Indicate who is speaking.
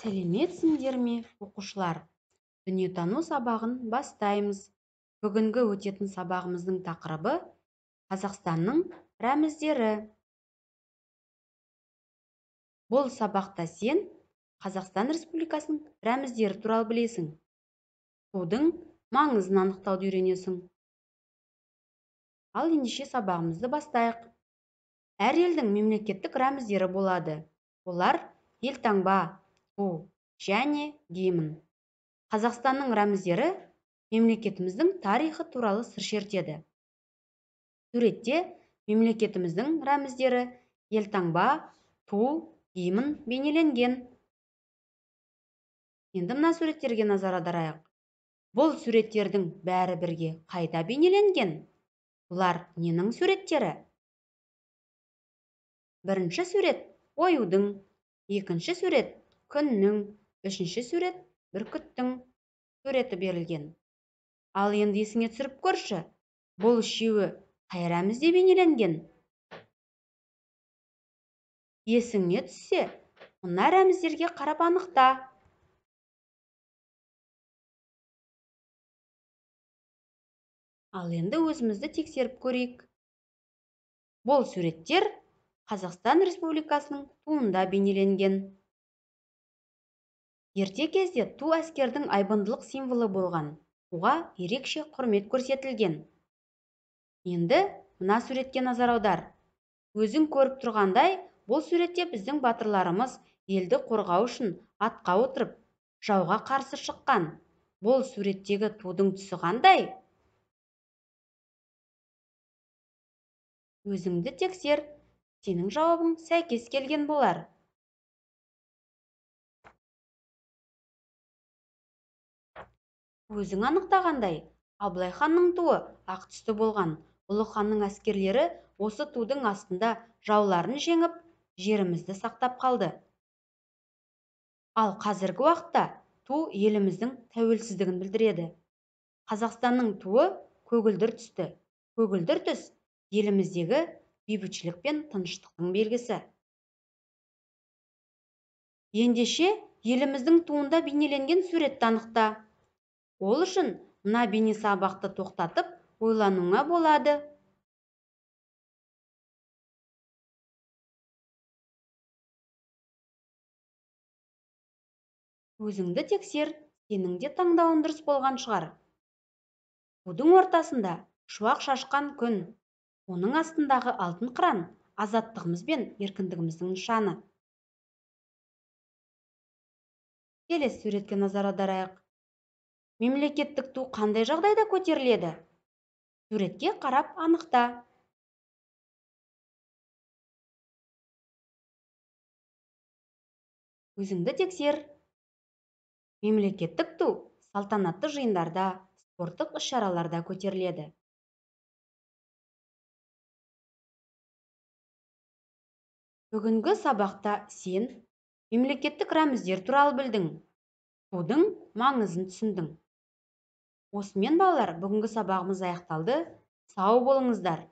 Speaker 1: сәлеметсіңдер ме оқушылар дүниетану сабағын бастаймыз бүгінгі өтетін сабағымыздың тақырыбы қазақстанның рәміздері бұл сабақта сен қазақстан республикасының рәміздері туралы білесің тудың маңызын анықтауды үйренесің ал ендеше сабағымызды бастайық әр елдің мемлекеттік рәміздері болады олар елтаңба және гимн қазақстанның рәміздері мемлекетіміздің тарихы туралы сыр шертеді суретте мемлекетіміздің рәміздері елтаңба ту гимн бейнеленген енді мына суреттерге назар аударайық бұл суреттердің бәрі бірге қайда бейнеленген бұлар ненің суреттері бірінші сурет оюдың екінші сурет күннің үшінші сурет бүркіттің суреті берілген ал енді есіңе түсіріп көрші бұл үшеуі қайрамізде рәмізде бейнеленген
Speaker 2: есіңе түссе мына рәміздерге қарап анықта ал енді өзімізді тексеріп көрейік
Speaker 1: бұл суреттер қазақстан республикасының туында бейнеленген ерте кезде ту әскердің айбындылық символы болған оған ерекше құрмет көрсетілген енді мына суретке назар аудар өзің көріп тұрғандай бұл суретте біздің батырларымыз елді қорғау үшін атқа отырып жауға қарсы шыққан бұл суреттегі
Speaker 2: тудың түсі қандай өзіңді тексер сенің жауабың сәйкес келген болар өзің
Speaker 1: анықтағандай абылай ханның туы ақ түсті болған ұлы ханның әскерлері осы тудың астында жауларын жеңіп жерімізді сақтап қалды ал қазіргі уақытта ту еліміздің тәуелсіздігін білдіреді қазақстанның туы көгілдір түсті көгілдір түс еліміздегі бейбітшілік пен тыныштықтың белгісі ендеше еліміздің туында бейнеленген суретті анықта ол үшін
Speaker 2: мына бейнесабақты тоқтатып ойлануыңа болады өзіңді тексер сенің де таңдауың дұрыс болған шығар
Speaker 1: будың ортасында шуақ шашқан күн оның астындағы алтын қыран азаттығымыз бен еркіндігіміздің нышаны келесі суретке назар аударайық мемлекеттік
Speaker 2: ту қандай жағдайда көтеріледі суретке қарап анықта өзіңді тексер мемлекеттік ту салтанатты жиындарда спорттық іс шараларда көтеріледі бүгінгі сабақта сен мемлекеттік рәміздер туралы білдің тудың маңызын түсіндің осымен балалар бүгінгі сабағымыз аяқталды сау болыңыздар